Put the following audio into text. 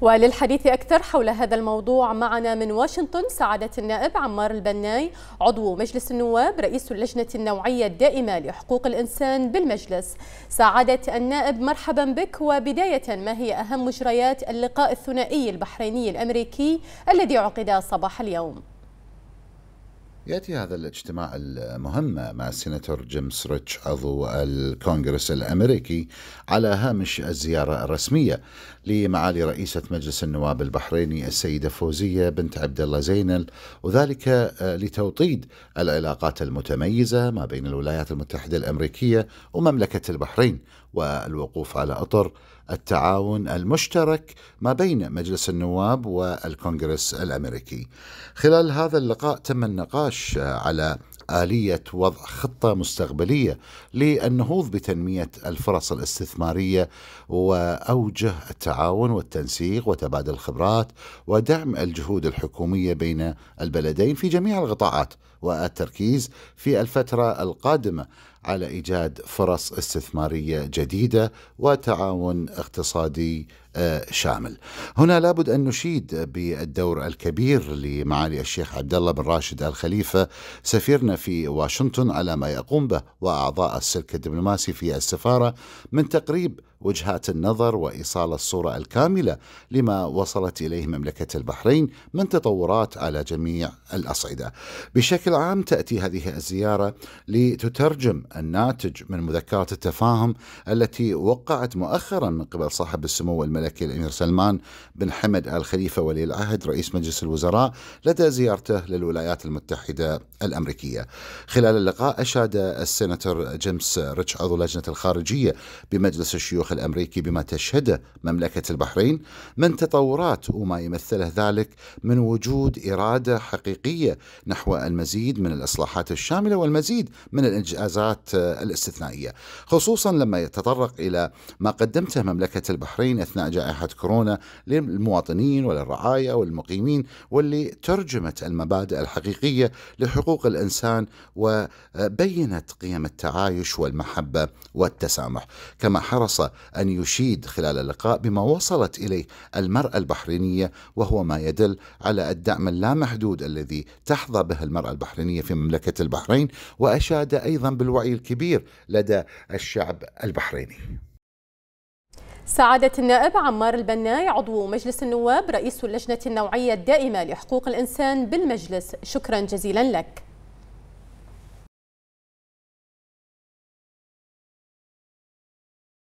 وللحديث أكثر حول هذا الموضوع معنا من واشنطن سعادة النائب عمار البناي عضو مجلس النواب رئيس اللجنة النوعية الدائمة لحقوق الإنسان بالمجلس سعادة النائب مرحبا بك وبداية ما هي أهم مجريات اللقاء الثنائي البحريني الأمريكي الذي عقد صباح اليوم ياتي هذا الاجتماع المهم مع السيناتور جيمس ريتش عضو الكونغرس الامريكي على هامش الزياره الرسميه لمعالي رئيسه مجلس النواب البحريني السيده فوزيه بنت عبد الله زينل وذلك لتوطيد العلاقات المتميزه ما بين الولايات المتحده الامريكيه ومملكه البحرين والوقوف على اطر التعاون المشترك ما بين مجلس النواب والكونغرس الامريكي. خلال هذا اللقاء تم النقاش النقاش على آلية وضع خطة مستقبلية للنهوض بتنمية الفرص الاستثمارية وأوجه التعاون والتنسيق وتبادل الخبرات ودعم الجهود الحكومية بين البلدين في جميع القطاعات والتركيز في الفترة القادمة على ايجاد فرص استثماريه جديده وتعاون اقتصادي آه، شامل. هنا لابد ان نشيد بالدور الكبير لمعالي الشيخ عبد الله بن راشد الخليفه سفيرنا في واشنطن على ما يقوم به واعضاء السلك الدبلوماسي في السفاره من تقريب وجهات النظر وإيصال الصورة الكاملة لما وصلت إليه مملكة البحرين من تطورات على جميع الأصعدة بشكل عام تأتي هذه الزيارة لتترجم الناتج من مذكرة التفاهم التي وقعت مؤخرا من قبل صاحب السمو الملكي الأمير سلمان بن حمد آل خليفة ولي العهد رئيس مجلس الوزراء لدى زيارته للولايات المتحدة الأمريكية خلال اللقاء أشاد السيناتور جيمس ريتش عضو لجنة الخارجية بمجلس الشيوخ الأمريكي بما تشهده مملكة البحرين من تطورات وما يمثله ذلك من وجود إرادة حقيقية نحو المزيد من الإصلاحات الشاملة والمزيد من الإنجازات الاستثنائية خصوصا لما يتطرق إلى ما قدمته مملكة البحرين أثناء جائحة كورونا للمواطنين وللرعايا والمقيمين واللي ترجمت المبادئ الحقيقية لحقوق الإنسان وبينت قيم التعايش والمحبة والتسامح كما حرص أن يشيد خلال اللقاء بما وصلت إليه المرأة البحرينية وهو ما يدل على الدعم اللامحدود الذي تحظى به المرأة البحرينية في مملكة البحرين وأشاد أيضا بالوعي الكبير لدى الشعب البحريني سعادة النائب عمار البناي عضو مجلس النواب رئيس اللجنة النوعية الدائمة لحقوق الإنسان بالمجلس شكرا جزيلا لك